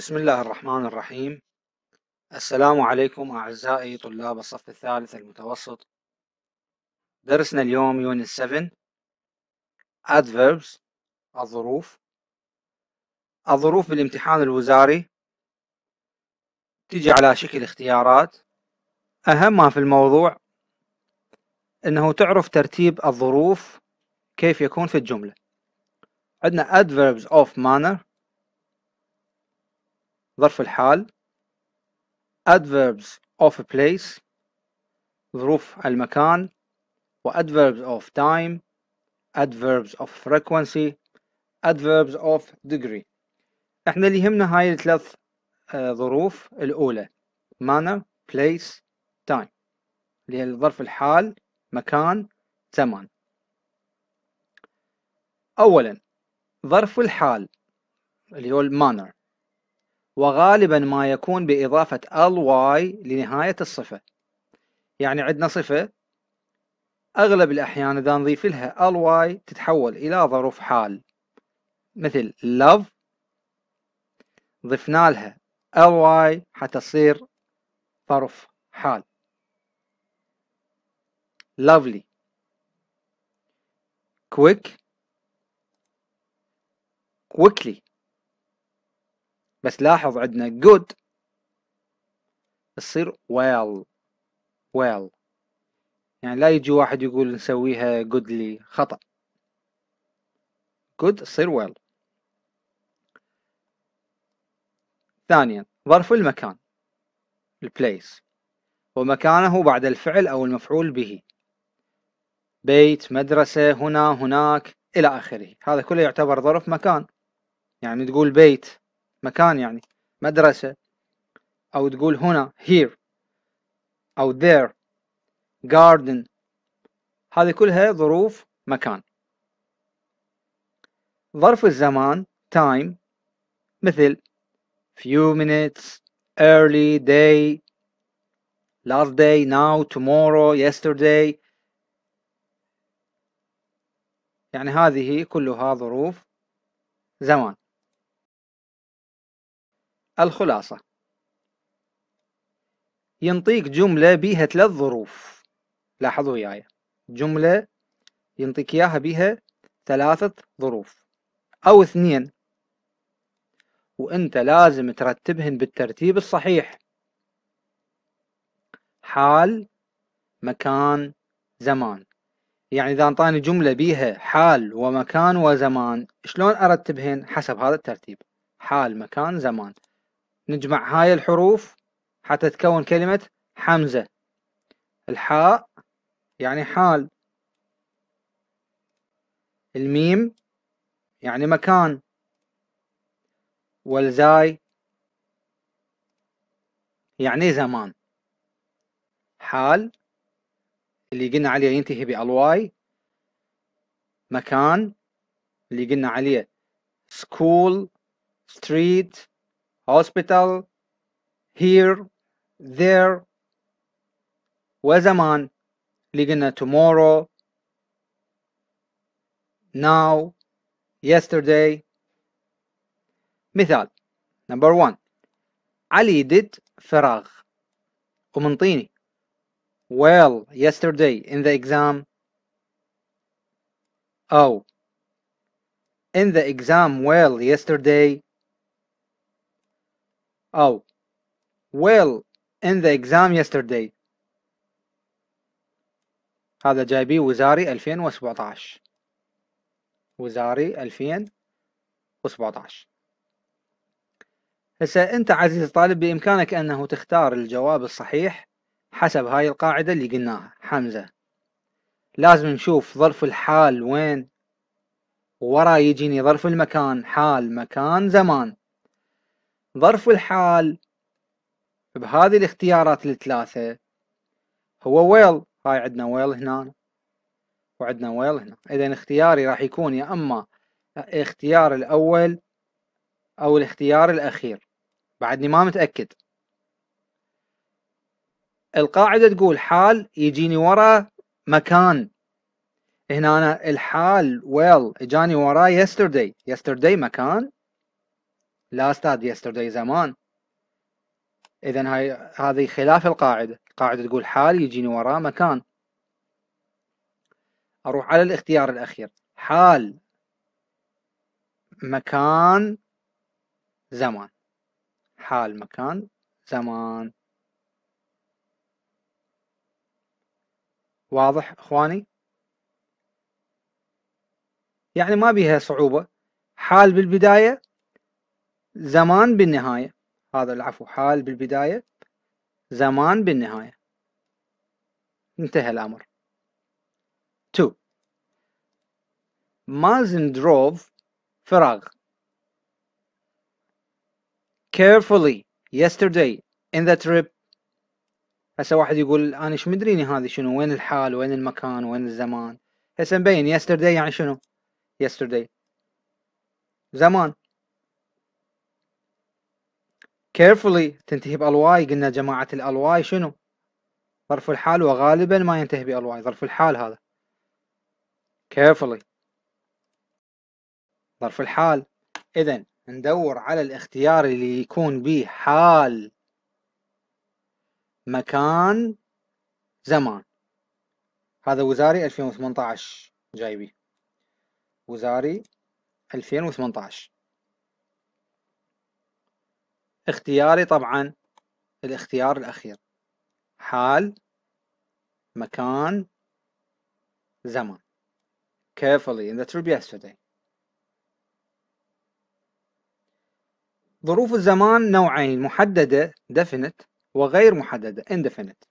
بسم الله الرحمن الرحيم السلام عليكم أعزائي طلاب الصف الثالث المتوسط درسنا اليوم يونت 7 Adverbs الظروف الظروف بالامتحان الوزاري تجي على شكل اختيارات أهم ما في الموضوع أنه تعرف ترتيب الظروف كيف يكون في الجملة عندنا adverbs of manner ظرف الحال adverbs of place ظروف المكان و adverbs of time adverbs of frequency adverbs of degree احنا اللي يهمنا هاي الثلاث آه، ظروف الاولى manner place time اللي هي ظرف الحال مكان زمان اولا ظرف الحال اللي هو المانر وغالبا ما يكون بإضافة ly لنهاية الصفة يعني عندنا صفة أغلب الأحيان إذا نضيف لها ly تتحول إلى ظروف حال مثل love ضفنا لها ly حتى تصير ظرف حال lovely quick quickly بس لاحظ عندنا good تصير well well يعني لا يجي واحد يقول نسويها goodly خطأ good تصير well ثانيا ظرف المكان place ومكانه بعد الفعل أو المفعول به بيت مدرسة هنا هناك إلى آخره هذا كله يعتبر ظرف مكان يعني تقول بيت مكان يعني مدرسة أو تقول هنا here أو there garden هذه كلها ظروف مكان ظرف الزمان time مثل few minutes early day last day now tomorrow yesterday يعني هذه كلها ظروف زمان الخلاصة ينطيك جملة بها ثلاث ظروف لاحظوا وياي جملة ينطيك إياها بها ثلاثة ظروف أو اثنين وأنت لازم ترتبهن بالترتيب الصحيح حال مكان زمان يعني إذا أنطاني جملة بيها حال ومكان وزمان شلون أرتبهن حسب هذا الترتيب حال مكان زمان نجمع هاي الحروف حتى تكون كلمة حمزة الحاء يعني حال الميم يعني مكان والزاي يعني زمان حال اللي قلنا عليه ينتهي بالواي مكان اللي قلنا عليه سكول ستريت hospital, here, there, وزمان لقينا tomorrow now yesterday مثال number one علي did فراغ ومنطيني umm well yesterday in the exam oh in the exam well yesterday أو oh, well, in the exam yesterday. هذا جايبيه وزاري 2017 وزاري 2017 هسه أنت عزيزي الطالب بإمكانك أنه تختار الجواب الصحيح حسب هاي القاعدة اللي قلناها حمزة لازم نشوف ظرف الحال وين ورا يجيني ظرف المكان حال مكان زمان ظرف الحال بهذه الاختيارات الثلاثة هو ويل هاي عندنا ويل هنا وعندنا ويل هنا إذا اختياري راح يكون يا أما الاختيار الأول أو الاختيار الأخير بعدني ما متأكد القاعدة تقول حال يجيني ورا مكان هنا أنا الحال ويل اجاني وراء يسترداي yesterday مكان last at yesterday زمان إذا هاي هذه خلاف القاعدة القاعدة تقول حال يجيني وراه مكان أروح على الاختيار الأخير حال مكان زمان حال مكان زمان واضح اخواني يعني ما بيها صعوبة حال بالبداية زمان بالنهاية هذا العفو حال بالبداية زمان بالنهاية انتهى الأمر 2 دروف فراغ carefully yesterday in the trip هسه واحد يقول انا ايش مدريني هذه شنو وين الحال وين المكان وين الزمان هسه مبين yesterday يعني شنو yesterday زمان carefully تنتهي بالواي قلنا جماعة الالواي شنو ظرف الحال وغالبا ما ينتهي بالواي ظرف الحال هذا carefully ظرف الحال اذا ندور على الاختيار اللي يكون به حال مكان زمان هذا وزاري 2018 جايبي وزاري 2018 اختياري طبعا الاختيار الأخير حال مكان زمان carefully in the trip yesterday ظروف الزمان نوعين محددة definite وغير محددة indefinite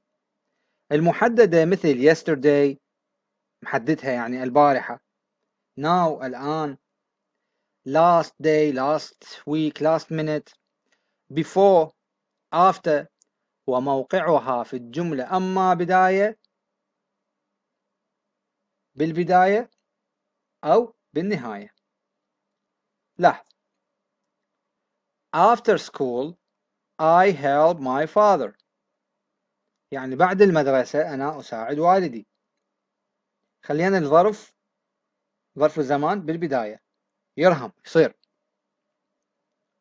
المحددة مثل yesterday محددها يعني البارحة now الآن last day last week last minute before after وموقعها في الجملة أما بداية بالبداية أو بالنهاية لاحظ after school I help my father يعني بعد المدرسة أنا أساعد والدي خلينا الظرف ظرف الزمان بالبداية يرهم يصير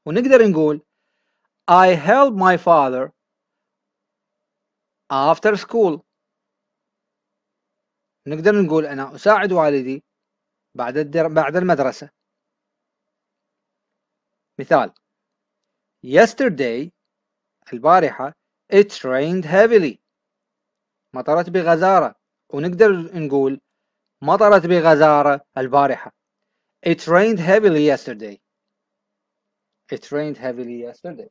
ونقدر نقول I help my father after school نقدر نقول أنا أساعد والدي بعد الدر... بعد المدرسة مثال yesterday البارحة it rained heavily مطرت بغزارة ونقدر نقول مطرت بغزارة البارحة it rained heavily yesterday it rained heavily yesterday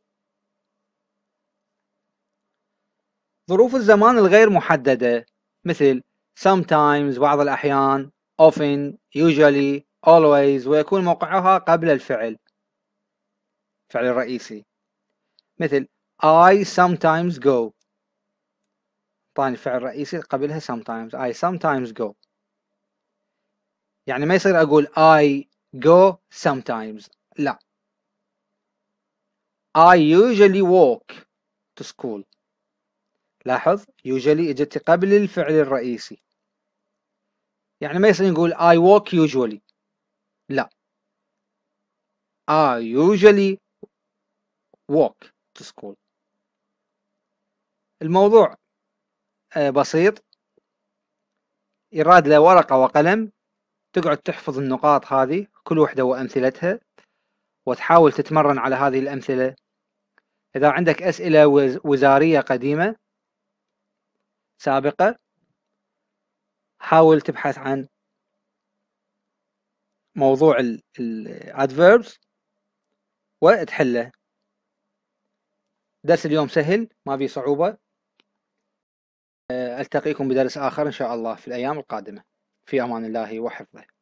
ظروف الزمان الغير محددة مثل sometimes بعض الأحيان often usually always ويكون موقعها قبل الفعل الفعل الرئيسي مثل I sometimes go طبعا الفعل الرئيسي قبلها sometimes I sometimes go يعني ما يصير أقول I go sometimes لا I usually walk to school لاحظ usually اجت قبل الفعل الرئيسي يعني ما يصير نقول I walk usually لا I usually walk to school الموضوع آه، بسيط يراد له ورقة وقلم تقعد تحفظ النقاط هذه كل وحدة وأمثلتها وتحاول تتمرن على هذه الأمثلة إذا عندك أسئلة وزارية قديمة سابقة حاول تبحث عن موضوع الادفيربس وتحله درس اليوم سهل ما في صعوبة ألتقيكم بدرس آخر إن شاء الله في الأيام القادمة في أمان الله وحفظه